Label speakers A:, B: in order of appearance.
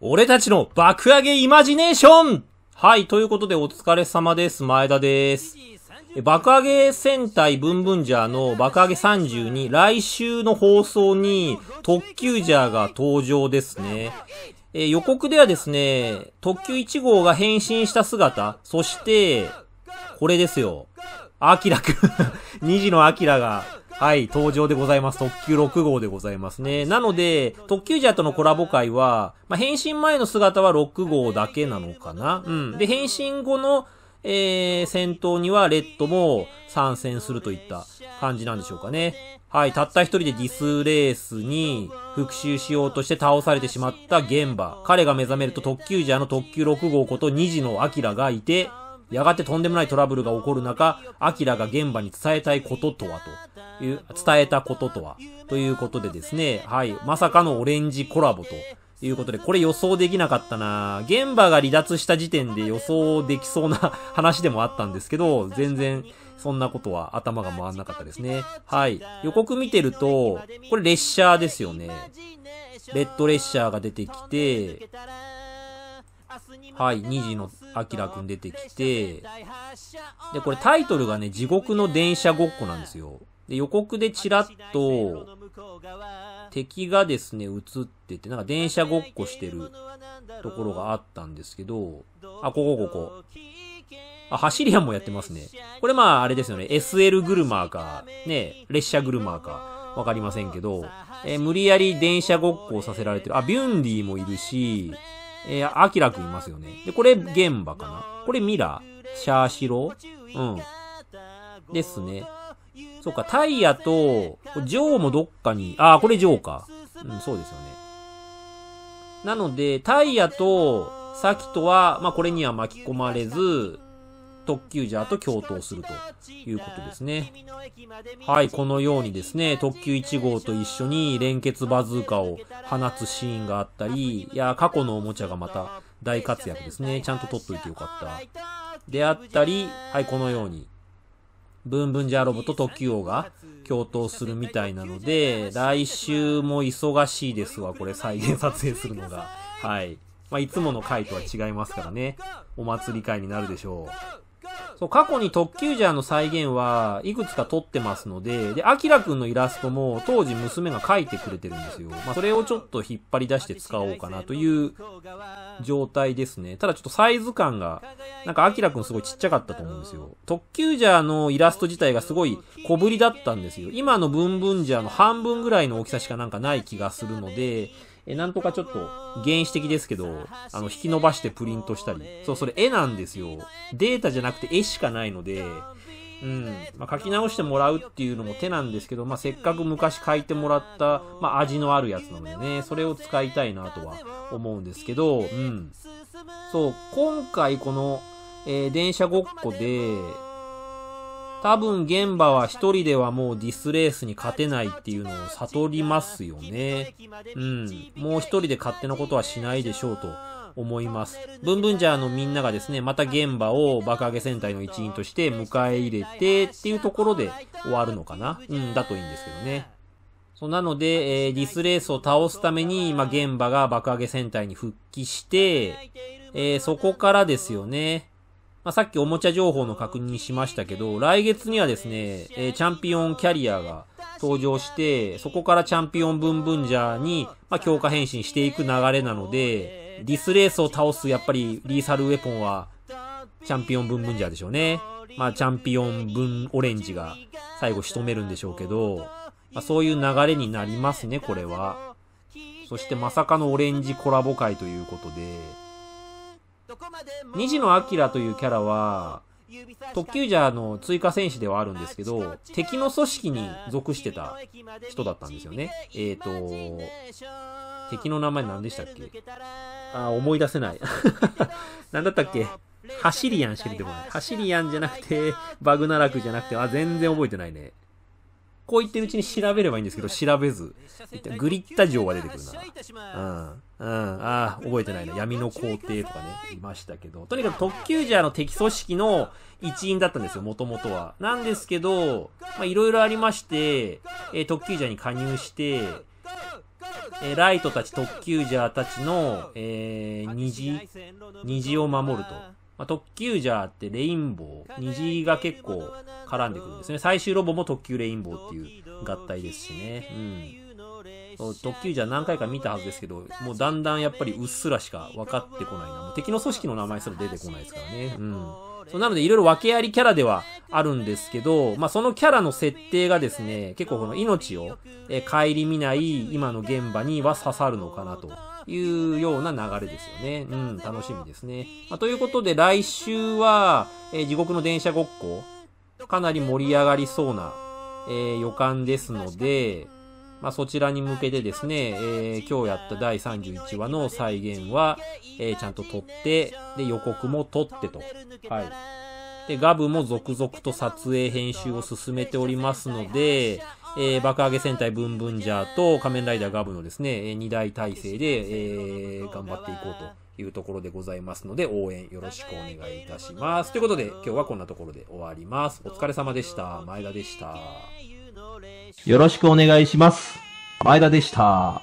A: 俺たちの爆上げイマジネーションはい、ということでお疲れ様です。前田です。爆上げ戦隊ブンブンジャーの爆上げ32、来週の放送に特急ジャーが登場ですね。え予告ではですね、特急1号が変身した姿、そして、これですよ。アキラくん2時 のアキラがはい、登場でございます。特急6号でございますね。なので、特急ジャーとのコラボ会は、まあ、変身前の姿は6号だけなのかなうん。で、変身後の、えー、戦闘にはレッドも参戦するといった感じなんでしょうかね。はい、たった一人でディスレースに復讐しようとして倒されてしまった現場。彼が目覚めると特急ジャーの特急6号こと2時のアキラがいて、やがてとんでもないトラブルが起こる中、アキラが現場に伝えたいこととはという、伝えたこととは、ということでですね、はい、まさかのオレンジコラボということで、これ予想できなかったな現場が離脱した時点で予想できそうな 話でもあったんですけど、全然、そんなことは頭が回んなかったですね。はい。予告見てると、これ列車ですよね。レッド列車が出てきて、はい、2時のあきらくん出てきて、で、これタイトルがね、地獄の電車ごっこなんですよ。で、予告でチラッと、敵がですね、映ってて、なんか電車ごっこしてるところがあったんですけど、あ、ここここ。あ、走り屋もやってますね。これまあ、あれですよね。SL グルマーか、ね、列車グルマーか、わかりませんけど、え無理やり電車ごっこをさせられてる。あ、ビュンディもいるし、えー、アキラくんいますよね。で、これ、現場かな。これ、ミラー。シャーシロうん。ですね。そっか、タイヤと、ジョーもどっかに、あー、これジョーか。うん、そうですよね。なので、タイヤと、サキとは、まあ、これには巻き込まれず、特急ジャーと共闘するということですね。はい、このようにですね、特急1号と一緒に連結バズーカを放つシーンがあったり、いや、過去のおもちゃがまた大活躍ですね。ちゃんと撮っといてよかった。であったり、はい、このように、ブンブンジャーロボと特急王が共闘するみたいなので、来週も忙しいですわ、これ再現撮影するのが。はい。まあ、いつもの回とは違いますからね。お祭り会になるでしょう。そう、過去に特急ジャーの再現はいくつか撮ってますので、で、アキラくんのイラストも当時娘が描いてくれてるんですよ。まあ、それをちょっと引っ張り出して使おうかなという状態ですね。ただちょっとサイズ感が、なんかアキラくんすごいちっちゃかったと思うんですよ。特急ジャーのイラスト自体がすごい小ぶりだったんですよ。今のブンブンジャーの半分ぐらいの大きさしかなんかない気がするので、えなんとかちょっと原始的ですけど、あの、引き伸ばしてプリントしたり。そう、それ絵なんですよ。データじゃなくて絵しかないので、うん。まあ、書き直してもらうっていうのも手なんですけど、まあ、せっかく昔書いてもらった、まあ、味のあるやつなのでね、それを使いたいなとは思うんですけど、うん。そう、今回この、えー、電車ごっこで、多分現場は一人ではもうディスレースに勝てないっていうのを悟りますよね。うん。もう一人で勝手なことはしないでしょうと思います。ブンブンジャーのみんながですね、また現場を爆上げ戦隊の一員として迎え入れてっていうところで終わるのかな。うん、だといいんですけどね。そうなので、えー、ディスレースを倒すために、今、現場が爆上げ戦隊に復帰して、えー、そこからですよね。まあ、さっきおもちゃ情報の確認しましたけど、来月にはですね、えー、チャンピオンキャリアが登場して、そこからチャンピオンブンブンジャーに、まあ、強化変身していく流れなので、ディスレースを倒すやっぱりリーサルウェポンは、チャンピオンブンブンジャーでしょうね。まあ、チャンピオンブンオレンジが最後仕留めるんでしょうけど、まあ、そういう流れになりますね、これは。そしてまさかのオレンジコラボ会ということで、虹野明というキャラは、特急ジャーの追加戦士ではあるんですけど、敵の組織に属してた人だったんですよね。えっ、ー、と、敵の名前何でしたっけあ、思い出せない。何 だったっけハシリアンしか出てこない。ハシリアンじゃなくて、バグナラクじゃなくて、あ、全然覚えてないね。こう言ってるうちに調べればいいんですけど、調べず。グリッタ城が出てくるな。うん。うん。ああ、覚えてないな。闇の皇帝とかね、いましたけど。とにかく特急ジャーの敵組織の一員だったんですよ、もともとは。なんですけど、まいろいろありまして、えー、特急ジに加入して、えー、ライトたち、特急ジャーたちの、えー、虹、虹を守ると。まあ、特急ジャーってレインボー、虹が結構絡んでくるんですね。最終ロボも特急レインボーっていう合体ですしね。うん。特急ジャー何回か見たはずですけど、もうだんだんやっぱりうっすらしか分かってこないな。もう敵の組織の名前すら出てこないですからね。うん。そうなのでいろいろ訳ありキャラではあるんですけど、まあ、そのキャラの設定がですね、結構この命を顧みない今の現場には刺さるのかなと。いうような流れですよね。うん、楽しみですね。まあ、ということで、来週は、えー、地獄の電車ごっこ、かなり盛り上がりそうな、えー、予感ですので、まあ、そちらに向けてですね、えー、今日やった第31話の再現は、えー、ちゃんと撮って、で、予告も撮ってと。はい。で、ガブも続々と撮影編集を進めておりますので、えー、爆上げ戦隊ブンブンジャーと仮面ライダーガブのですね、2大体制で、えー、頑張っていこうというところでございますので、応援よろしくお願いいたします。ということで、今日はこんなところで終わります。お疲れ様でした。前田でした。よろしくお願いします。前田でした。